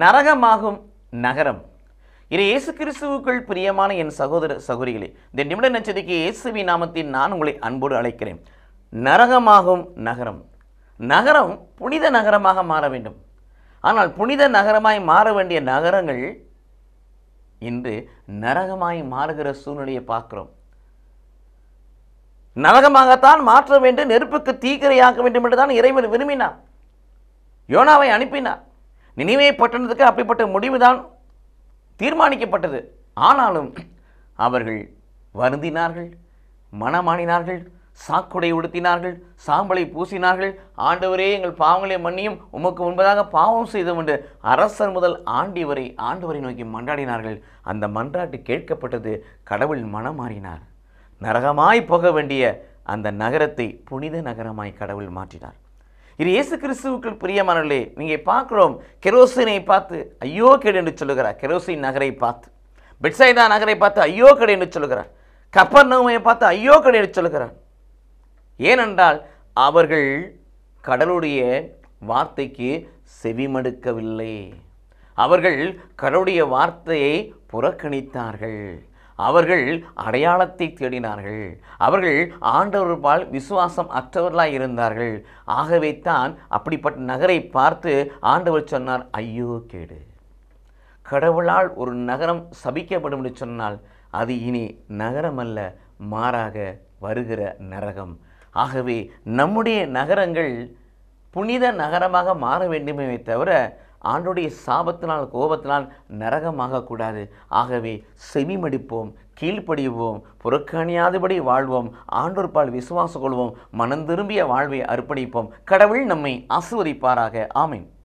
நரகமாகும் நகரம் இது இயேசு கிறிஸ்துவுக்குள் பிரியமான என் சகோதர சகோதரிகளே இந்த நிமிட நச்சதிக்கு இயேசுவி நாமத்தில் நான் உங்களை அன்போடு அழைக்கிறேன் நரகமாகும் நகரம் நகரம் புனித நகரமாக மாற வேண்டும் ஆனால் புனித நகரமாய் மாற வேண்டிய நகரங்கள் இன்று நரகமாய் மாறுகிற சூழ்நிலையை பார்க்கிறோம் நரகமாகத்தான் மாற்ற வேண்டும் நெருப்புக்கு தீக்கிரையாக்க வேண்டும் என்று தான் இறைவன் விரும்பினார் யோனாவை அனுப்பினார் நினைவே பட்டணத்துக்கு அப்படிப்பட்ட முடிவுதான் தீர்மானிக்கப்பட்டது ஆனாலும் அவர்கள் வருந்தினார்கள் மனமானினார்கள் சாக்குடை உடுத்தினார்கள் சாம்பலை பூசினார்கள் ஆண்டவரே எங்கள் பாவங்களை மன்னியும் உமக்கு முன்பதாக பாவம் செய்தோம் என்று அரசர் முதல் ஆண்டி வரை ஆண்டவரை நோக்கி மன்றாடினார்கள் அந்த மன்றாட்டு கேட்கப்பட்டது கடவுள் மனம் மாறினார் நரகமாய் போக வேண்டிய அந்த நகரத்தை புனித நகரமாய் கடவுள் மாற்றினார் இது இயேசு கிறிஸ்துவுக்கு பிரியமானவர்களே நீங்கள் பார்க்குறோம் கெரோசினை பார்த்து ஐயோ கேடு என்று சொல்லுகிறார் கெரோசின் நகரை பார்த்து பெட்சைதா நகரை பார்த்து ஐயோ கடை என்று சொல்லுகிறார் கப்பர் நோமையை பார்த்து ஐயோ கடை என்று சொல்லுகிறார் ஏனென்றால் அவர்கள் கடலுடைய வார்த்தைக்கு செவிமடுக்கவில்லை அவர்கள் கடவுடைய வார்த்தையை புறக்கணித்தார்கள் அவர்கள் அடையாளத்தை தேடினார்கள் அவர்கள் ஆண்டவர்பால் விசுவாசம் அற்றவர்களாக இருந்தார்கள் ஆகவே தான் அப்படிப்பட்ட நகரை பார்த்து ஆண்டவர் சொன்னார் ஐயோ கேடு கடவுளால் ஒரு நகரம் சபிக்கப்படும் என்று சொன்னால் அது இனி நகரம் அல்ல மாறாக வருகிற நரகம் ஆகவே நம்முடைய நகரங்கள் புனித நகரமாக மாற வேண்டுமே தவிர ஆண்டுடைய சாபத்தினால் கோபத்தினால் கூடாது ஆகவே செவிமடிப்போம் கீழ்ப்படிவோம் புறக்கணியாதபடி வாழ்வோம் ஆண்டோர்பால் விசுவாசம் கொள்வோம் மனம் திரும்பிய வாழ்வை அர்ப்பணிப்போம் கடவுள் நம்மை ஆசுவதிப்பாராக ஆமீன்